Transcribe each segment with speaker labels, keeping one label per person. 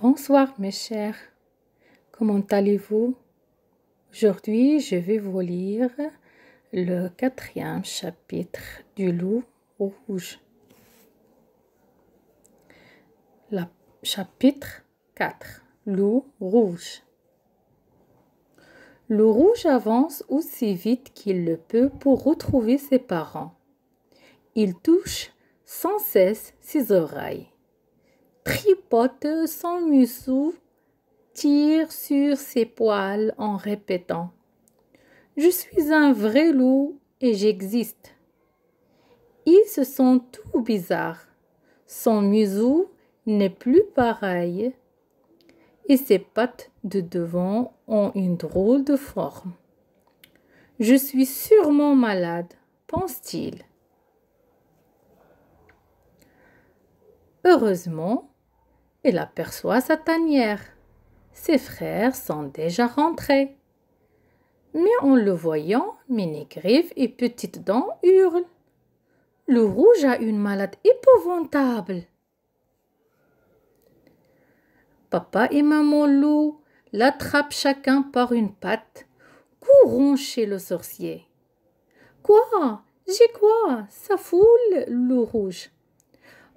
Speaker 1: Bonsoir mes chers, comment allez-vous Aujourd'hui, je vais vous lire le quatrième chapitre du loup rouge. chapitre 4 Loup rouge. Loup rouge avance aussi vite qu'il le peut pour retrouver ses parents. Il touche sans cesse ses oreilles tripote son musou, tire sur ses poils en répétant Je suis un vrai loup et j'existe. Ils se sent tout bizarre. Son museau n'est plus pareil et ses pattes de devant ont une drôle de forme. Je suis sûrement malade, pense-t-il. Heureusement, il aperçoit sa tanière. Ses frères sont déjà rentrés. Mais en le voyant, mini et Petite Dent hurlent. Le rouge a une malade épouvantable. Papa et maman loup l'attrapent chacun par une patte, courons chez le sorcier. Quoi J'ai quoi Ça foule, le rouge.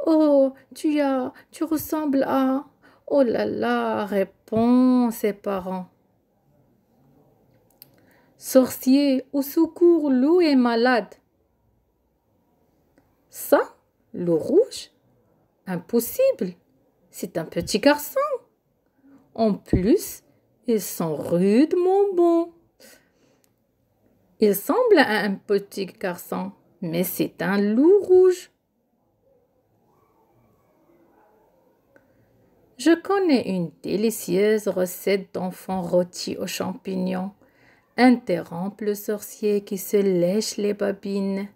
Speaker 1: Oh, tu as, tu ressembles à... Oh là là, répond ses parents. Sorcier, au secours, loup est malade. Ça, loup rouge Impossible. C'est un petit garçon. En plus, ils sont rudement bons. Il semble un petit garçon, mais c'est un loup rouge. Je connais une délicieuse recette d'enfants rôti aux champignons. Interrompe le sorcier qui se lèche les babines.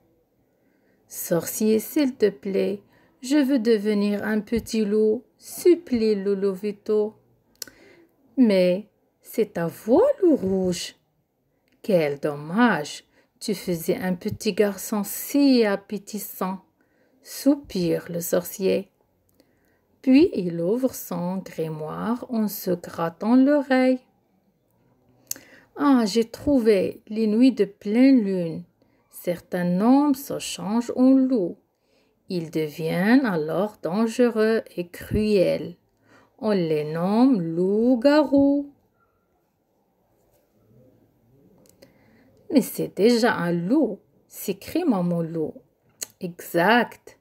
Speaker 1: Sorcier, s'il te plaît, je veux devenir un petit loup, supplie Lulovito. Mais c'est ta voix, loup rouge. Quel dommage, tu faisais un petit garçon si appétissant, soupire le sorcier. Puis il ouvre son grimoire en se grattant l'oreille. Ah, j'ai trouvé les nuits de pleine lune. Certains hommes se changent en loups. Ils deviennent alors dangereux et cruels. On les nomme loups-garous. Mais c'est déjà un loup, s'écrie Maman Loup. Exact.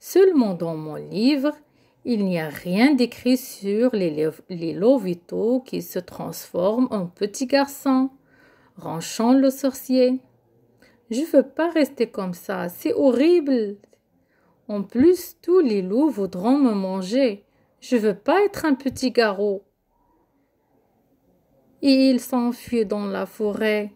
Speaker 1: Seulement dans mon livre, il n'y a rien d'écrit sur les, les vitaux qui se transforment en petit garçon, ranchant le sorcier. Je veux pas rester comme ça, c'est horrible. En plus, tous les loups voudront me manger. Je veux pas être un petit garrot. Et il s'enfuit dans la forêt.